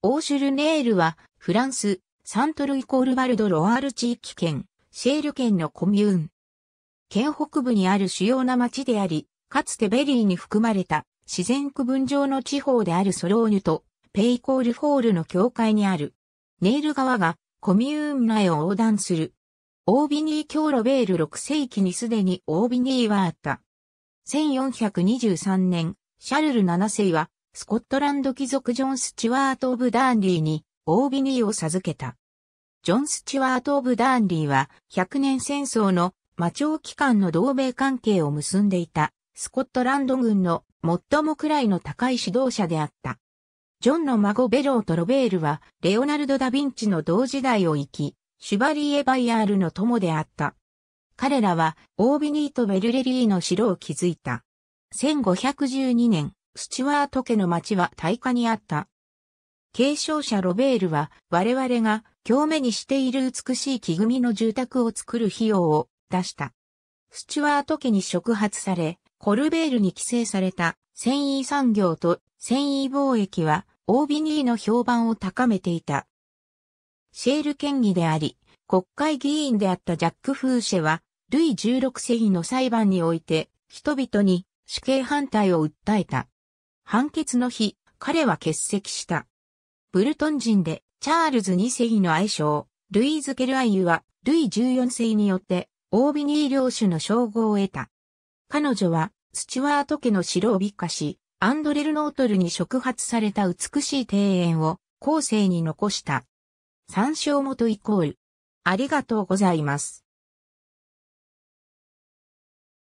オーシュルネールは、フランス、サントルイコールバルド・ロワール地域圏、シェール県のコミューン。県北部にある主要な町であり、かつてベリーに含まれた自然区分上の地方であるソローニュとペイコールフォールの境界にある。ネール川がコミューン内を横断する。オービニー教ロベール6世紀にすでにオービニーはあった。1423年、シャルル7世はスコットランド貴族ジョン・スチュワート・オブ・ダーンリーに、オービニーを授けた。ジョン・スチュワート・オブ・ダーンリーは、100年戦争の魔長期間の同盟関係を結んでいた、スコットランド軍の最も位の高い指導者であった。ジョンの孫ベローとロベールは、レオナルド・ダ・ヴィンチの同時代を生き、シュバリエ・バイアールの友であった。彼らは、オービニーとベルレリーの城を築いた。1512年、スチュワート家の町は大火にあった。継承者ロベールは我々が今日目にしている美しい木組みの住宅を作る費用を出した。スチュワート家に触発され、コルベールに寄生された繊維産業と繊維貿易はオービニーの評判を高めていた。シェール県議であり、国会議員であったジャック・フーシェは、ルイ16世紀の裁判において、人々に死刑反対を訴えた。判決の日、彼は欠席した。ブルトン人で、チャールズ2世の愛称、ルイーズ・ケルアイユは、ルイ14世によって、オービニー領主の称号を得た。彼女は、スチュワート家の城を美化し、アンドレルノートルに触発された美しい庭園を後世に残した。参照元イコール。ありがとうございます。